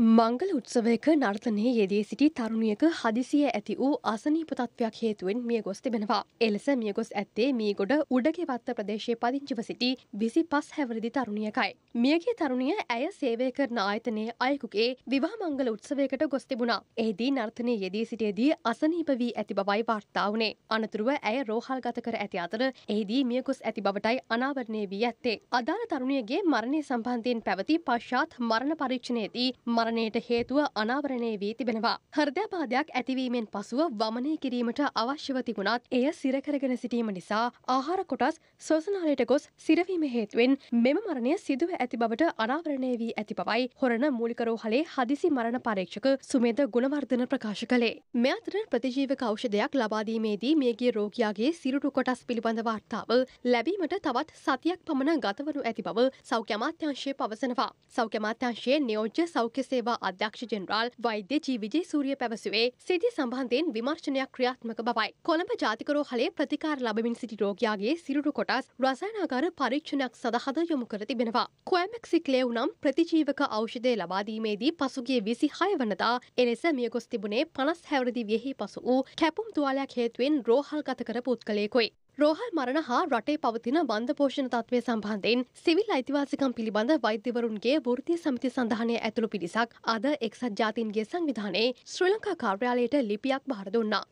මංගල උත්සවයක නර්තනය යෙදී සිටි තරුණියක හදිසිය ඇති වූ අසනීපතත්වයක් හේතුවෙන් මිය ගොස් තිබෙනවා. එලෙස මිය ගොස් ඇත්තේ මීගොඩ උඩගෙවත්ත ප්‍රදේශයේ පදිංචිව සිටි විසි පස් හැවරදි තරුණියකයි. මියගේ තරුණිය ඇය සේවය කරන ආයතනයේ අයකුගේ විවාහ මංගල උත්සවයකට ගොස් තිබුණා. එහිදී නර්තනය යෙදී සිටියදී අසනීප වී ඇති බවයි වාර්තා වුණේ. අනතුරුව ඇය රෝහල් ගත කර ඇති අතර එහිදී මිය ගොස් ඇති බවටයි අනාවරණය වී ඇත්තේ. අදාළ තරුණියගේ මරණය සම්බන්ධයෙන් පැවති පශ්චාත් මරණ පරීක්ෂණයේදී මරණයට හේතුව අනාවරණය වී තිබෙනවා. හෘදයාපාදයක් ඇතිවීමෙන් පසුව වමනය කිරීමට අවශ්‍යව තිබුණත් එය සිරකරගෙන සිටීම නිසා ආහාර කොටස් සෝසනාලයට ගොස් සිරවීම හේතුවෙන් මෙම මරණය සිදුව ඇති බවට අනාවරණය වී ඇති බවයි හොරණ මූලිකරෝහලේ හදිසි මරණ පරීක්ෂක සුමේද ගුණවර්ධන ප්‍රකාශ කළේ. මෙ අතර ප්‍රතිජීවක ඖෂධයක් ලබාදීමේදී මියගිය රෝගියාගේ සිරුරු කොටස් පිළිබඳ වාර්තාව ලැබීමට තවත් සතියක් පමණ ගතවනු ඇති බව සෞඛ්‍ය අමාත්‍යංශය පවසනවා. සෞඛ්‍ය අමාත්‍යංශයේ නියෝජ්‍ය සෞඛ්‍ය සේවා අධ්‍යක්ෂ ජෙනරාල් වෛද්‍ය ජී විජේ සූරිය පැවසුවේ සිටි සම්බන්ධයෙන් විමර්ශනයක් ක්‍රියාත්මක බවයි. කොළඹ ජාතිකරෝ හලේ ප්‍රතිකාර ලබමින් සිටි රෝගයාගේ සිරුරු කොටස් රසායනාගාර පරීක්ෂණයක් සඳහාද යොමු කර තිබෙනවා. කොයමැක්සික්ලේ උනම් ප්‍රතිජීවක ඖෂධය ලබාදීමේදී පසුගිය විසි හය වනදා එලෙස මියගොස් තිබුණේ පනස් හැවරදි වියෙහි පසු වූ කැපුම් තුවාලයක් හේතුවෙන් රෝහල්ගත කර පුද්ගලයෙකුයි. රෝහල් මරණ හා රටේ පවතින බන්ධපෝෂණ තත්වය සම්බන්ධයෙන් සිවිල් අයිතිවාසිකම් පිළිබඳ වෛද්‍යවරුන්ගේ වෘතිය සමිති සඳහනය ඇතුළු පිරිසක් අද එක්සත් ජාතින්ගේ සංවිධානයේ ශ්‍රී ලංකා කාර්යාලයට ලිපියක් භාර දුන්නා.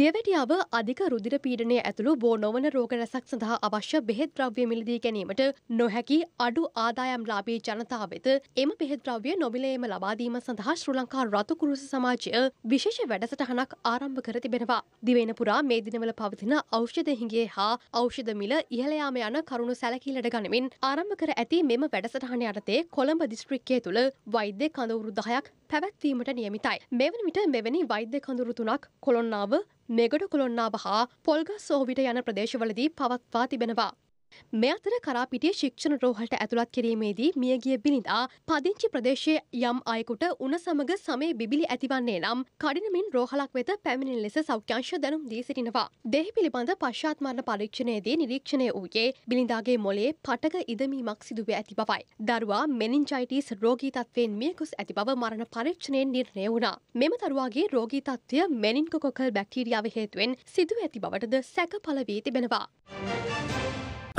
දියවැටියාව අධික රුදිර පීඩනය ඇතුළු බෝ නොවන රෝග රැසක් සඳහා අවශ්‍ය බෙහෙත් ද්‍රව්‍ය මිලදී ගැනීමට නොහැකි අඩු ආදායම් ලාභී ජනතාව වෙත එම බෙහෙත් ද්‍රව්‍ය නොමිලේම ලබා දීම සඳහා ශ්‍රී ලංකා රතු කුරුස සමාජය විශේෂ වැඩසටහනක් ආරම්භ කර තිබෙනවා. දිවයින පුරා මේ දිනවල පවතින ඖෂධ හිඟියේ හා ඖෂධ මිල ඉහළ යාම යන කරුණු සැලකිල්ලට ගනිමින් ආරම්භ කර ඇති මෙම වැඩසටහන යටතේ කොළඹ දිස්ත්‍රික්කය තුළ වෛද්‍ය කඳවුරු 10ක් පැවැත්වීමට නියමිතයි. මෙවන විට මෙවැනි වෛද්‍ය කඳුරු තුනක් කොළොන්නාව, මෙගඩ කොළොන්නාව හා පොල්ගස් සෝවිට යන ප්‍රදේශවලදී පවත්වා තිබෙනවා. මේ අතර කරාපිටිය ශික්ෂණ රෝහලට ඇතුළත් කිරීමේදී මියගිය බිනිදා පදිංචි ප්‍රදේශයේ යම් අයෙකුට උණ සමග සමේ බිබිලි ඇතිවන්නේ නම් කඩිනමින් රෝහලක් වෙත පැමිණෙන ලෙස සෞඛ්‍යංශ දැනුම් දී සිටිනවා. දෙහි පිළිබඳ පශ්චාත් මරණ පරීක්ෂණයේදී නිරීක්ෂණය වූයේ බිනිදාගේ මොළයේ පටක ඉදමීමක් සිදුවේ ඇති බවයි. දරුවා මෙනින්ජයිටිස් රෝගී තත්වයෙන් මියකුස් ඇති බව මරණ පරීක්ෂණයෙන් නිර්ණය වුණා. මෙම දරුවාගේ රෝගී තත්ත්වය මෙනින්කොකොකල් බැක්ටීරියාව හේතුවෙන් සිදුව ඇති බවටද සැක පළ වී තිබෙනවා.